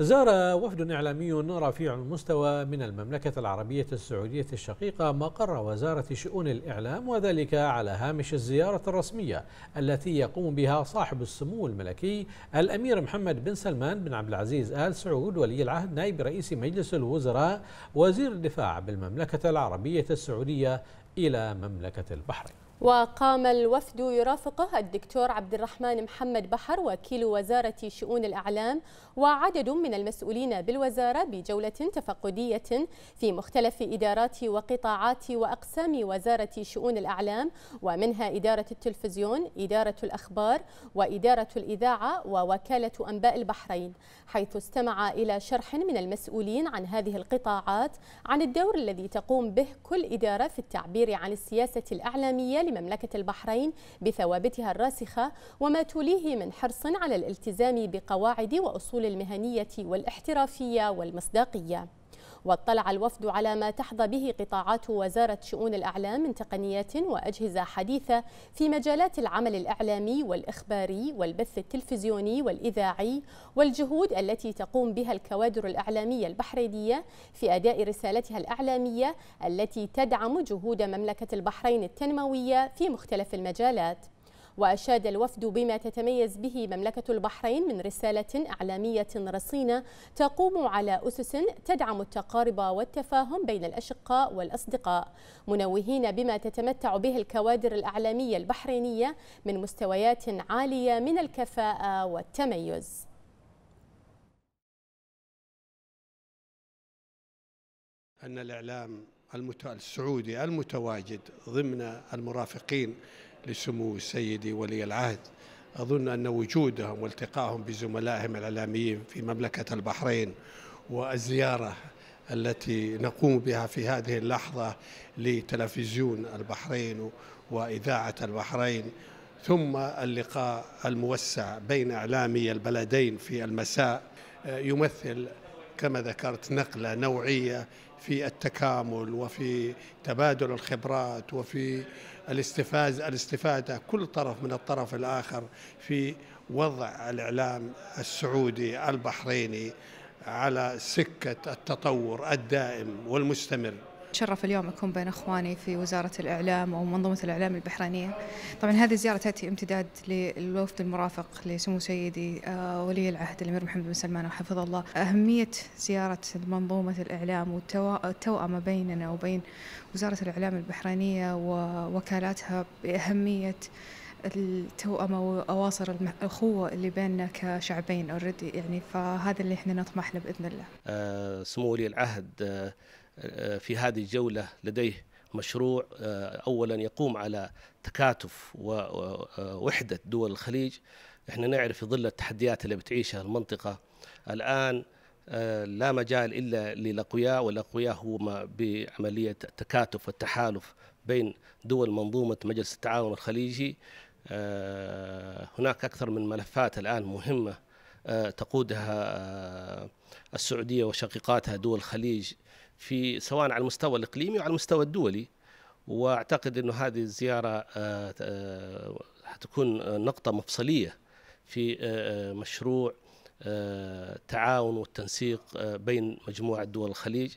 زار وفد إعلامي رفيع المستوى من المملكة العربية السعودية الشقيقة مقر وزارة شؤون الإعلام وذلك على هامش الزيارة الرسمية التي يقوم بها صاحب السمو الملكي الأمير محمد بن سلمان بن عبد العزيز آل سعود ولي العهد نائب رئيس مجلس الوزراء وزير الدفاع بالمملكة العربية السعودية إلى مملكة البحرين وقام الوفد يرافقه الدكتور عبد الرحمن محمد بحر وكيل وزارة شؤون الأعلام وعدد من المسؤولين بالوزارة بجولة تفقدية في مختلف إدارات وقطاعات وأقسام وزارة شؤون الأعلام ومنها إدارة التلفزيون، إدارة الأخبار وإدارة الإذاعة ووكالة أنباء البحرين حيث استمع إلى شرح من المسؤولين عن هذه القطاعات عن الدور الذي تقوم به كل إدارة في التعبير عن السياسة الأعلامية لمملكة البحرين بثوابتها الراسخة وما توليه من حرص على الالتزام بقواعد وأصول المهنية والاحترافية والمصداقية واطلع الوفد على ما تحظى به قطاعات وزارة شؤون الأعلام من تقنيات وأجهزة حديثة في مجالات العمل الإعلامي والإخباري والبث التلفزيوني والإذاعي والجهود التي تقوم بها الكوادر الإعلامية البحرينية في أداء رسالتها الإعلامية التي تدعم جهود مملكة البحرين التنموية في مختلف المجالات وأشاد الوفد بما تتميز به مملكة البحرين من رسالة إعلامية رصينة تقوم على أسس تدعم التقارب والتفاهم بين الأشقاء والأصدقاء منوهين بما تتمتع به الكوادر الإعلامية البحرينية من مستويات عالية من الكفاءة والتميز أن الإعلام السعودي المتواجد ضمن المرافقين لسمو سيدي ولي العهد أظن أن وجودهم والتقائهم بزملائهم الإعلاميين في مملكة البحرين والزيارة التي نقوم بها في هذه اللحظة لتلفزيون البحرين وإذاعة البحرين ثم اللقاء الموسع بين إعلامي البلدين في المساء يمثل كما ذكرت نقله نوعيه في التكامل وفي تبادل الخبرات وفي الاستفاز الاستفاده كل طرف من الطرف الاخر في وضع الاعلام السعودي البحريني على سكه التطور الدائم والمستمر أتشرف اليوم أكون بين إخواني في وزارة الإعلام أو منظومة الإعلام البحرينية طبعا هذه الزيارة تأتي امتداد للوفد المرافق لسمو سيدي آه، ولي العهد الأمير محمد بن سلمان وحفظه الله أهمية زيارة منظومة الإعلام والتوأمة بيننا وبين وزارة الإعلام البحرينية ووكالاتها بأهمية التوأمة وأواصر الأخوة اللي بيننا كشعبين اوريدي يعني فهذا اللي احنا نطمح له بإذن الله. آه سمو ولي العهد آه آه، في هذه الجولة لديه مشروع آه، أولا يقوم على تكاتف ووحدة آه، دول الخليج احنا نعرف في ظل التحديات اللي بتعيشها المنطقة الآن لا مجال إلا للأقوياء والأقوياء هم بعملية التكاتف والتحالف بين دول منظومة مجلس التعاون الخليجي هناك أكثر من ملفات الآن مهمة تقودها السعودية وشقيقاتها دول الخليج في سواء على المستوى الاقليمي وعلى المستوى الدولي واعتقد انه هذه الزياره آه، آه، حتكون نقطه مفصليه في آه، مشروع التعاون والتنسيق بين مجموعه دول الخليج